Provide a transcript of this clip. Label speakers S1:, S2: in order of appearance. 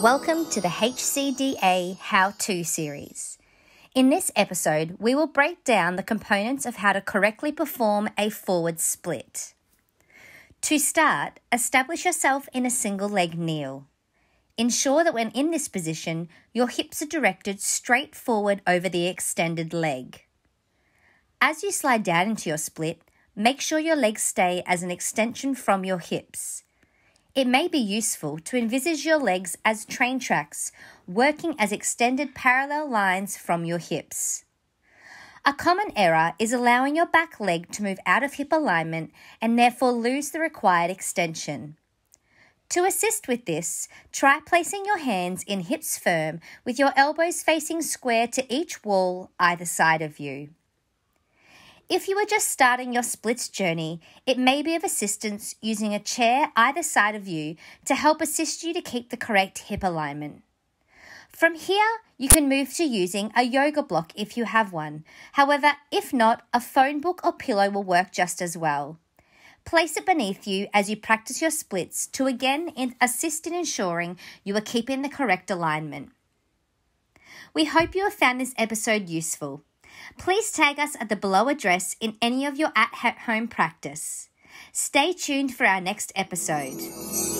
S1: Welcome to the HCDA How To series. In this episode, we will break down the components of how to correctly perform a forward split. To start, establish yourself in a single leg kneel. Ensure that when in this position, your hips are directed straight forward over the extended leg. As you slide down into your split, make sure your legs stay as an extension from your hips. It may be useful to envisage your legs as train tracks, working as extended parallel lines from your hips. A common error is allowing your back leg to move out of hip alignment and therefore lose the required extension. To assist with this, try placing your hands in hips firm with your elbows facing square to each wall either side of you. If you are just starting your splits journey, it may be of assistance using a chair either side of you to help assist you to keep the correct hip alignment. From here, you can move to using a yoga block if you have one. However, if not, a phone book or pillow will work just as well. Place it beneath you as you practice your splits to again assist in ensuring you are keeping the correct alignment. We hope you have found this episode useful. Please tag us at the below address in any of your at home practice. Stay tuned for our next episode.